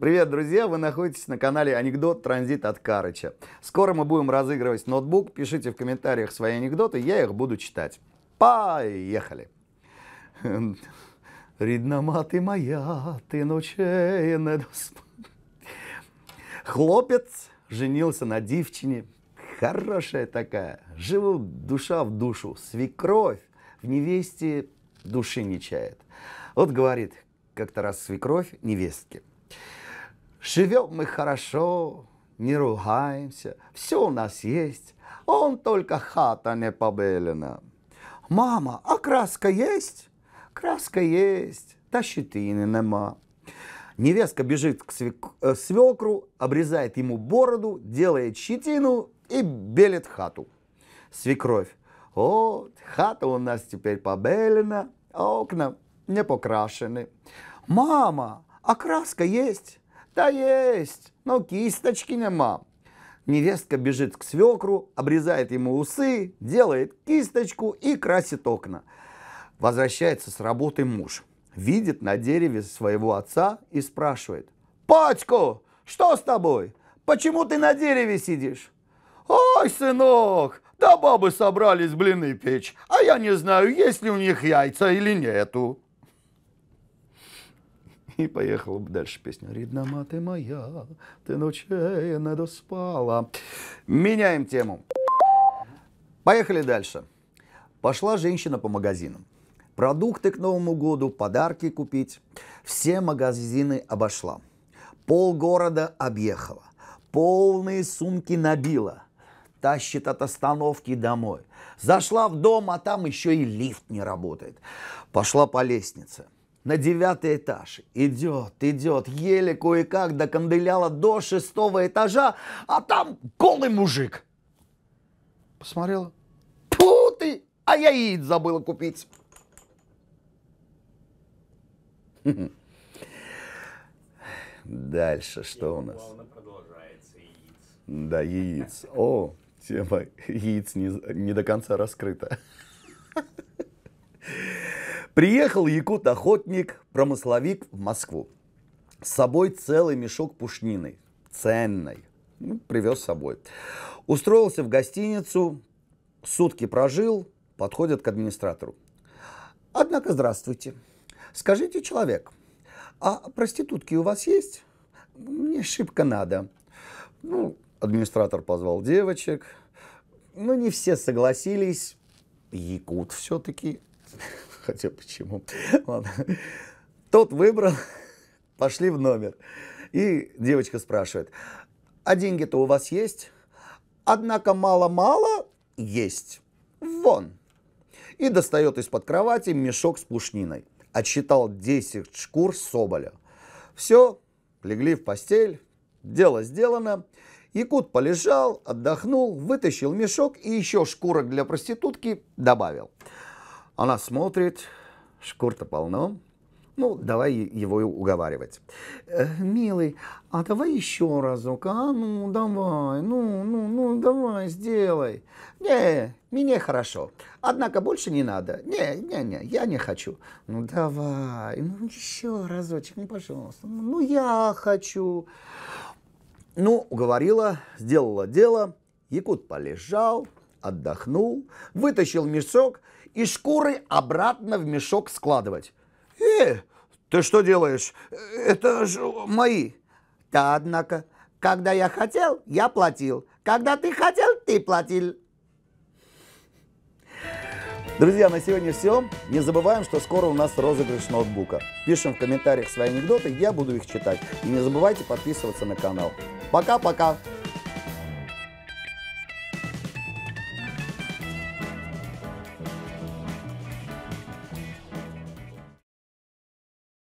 Привет, друзья! Вы находитесь на канале «Анекдот Транзит от Карыча». Скоро мы будем разыгрывать ноутбук. Пишите в комментариях свои анекдоты, я их буду читать. Поехали! Рідна мати моя, ты ночей не доспала. Хлопец женился на девчине. Хорошая такая. живу душа в душу. Свекровь в невесте души не чает. Вот говорит как-то раз свекровь невестке Живем мы хорошо, не ругаемся, все у нас есть, он только хата не побелена. Мама, а краска есть? Краска есть, та щетины нема. Невестка бежит к свекру, э, обрезает ему бороду, делает щетину и белит хату. Свекровь. Вот, хата у нас теперь побелена, а окна не покрашены. Мама, а краска есть? Да есть, но кисточки нема. Невестка бежит к свекру, обрезает ему усы, делает кисточку и красит окна. Возвращается с работы муж. Видит на дереве своего отца и спрашивает. «Патько, что с тобой? Почему ты на дереве сидишь?» «Ой, сынок, да бабы собрались блины печь, а я не знаю, есть ли у них яйца или нету». И поехала дальше песня. «Рідна мати моя, ты ночей не доспала». Меняем тему. Поехали дальше. Пошла женщина по магазинам. Продукты к Новому году, подарки купить. Все магазины обошла. Пол города объехала. Полные сумки набила. Тащит от остановки домой. Зашла в дом, а там еще и лифт не работает. Пошла по лестнице на девятый этаж. Идет, идет, еле кое-как доканделяла до шестого этажа, а там голый мужик. Посмотрела. Тьфу ты, а я яиц забыла купить. Дальше что у нас? Да, яиц. О, тема яиц не, не до конца раскрыта. Приехал якут-охотник, промысловик в Москву. С собой целый мешок пушнины, ценной. Ну, привез с собой. Устроился в гостиницу, сутки прожил, подходят к администратору. Однако, здравствуйте. Скажите, человек, а проститутки у вас есть? Мне шибко надо. Ну, администратор позвал девочек. Но ну, не все согласились. Якут все-таки хотя почему. Ладно. Тот выбрал, пошли в номер. И девочка спрашивает, а деньги-то у вас есть? Однако мало-мало есть. Вон. И достает из-под кровати мешок с пушниной. Отсчитал 10 шкур соболя. Все, легли в постель, дело сделано. Якут полежал, отдохнул, вытащил мешок и еще шкурок для проститутки добавил. Она смотрит, шкурта полно. Ну, давай его и уговаривать. «Э, «Милый, а давай еще разок, а? Ну, давай, ну, ну, ну, давай, сделай». «Не, мне хорошо. Однако больше не надо. Не, не, не, я не хочу». «Ну, давай, ну, еще разочек, ну, пожалуйста». Ну, «Ну, я хочу». Ну, уговорила, сделала дело. Якут полежал, отдохнул, вытащил мешок – и шкуры обратно в мешок складывать. «Э, ты что делаешь? Это же мои!» «Да, однако, когда я хотел, я платил. Когда ты хотел, ты платил». Друзья, на сегодня все. Не забываем, что скоро у нас розыгрыш ноутбука. Пишем в комментариях свои анекдоты, я буду их читать. И не забывайте подписываться на канал. Пока-пока!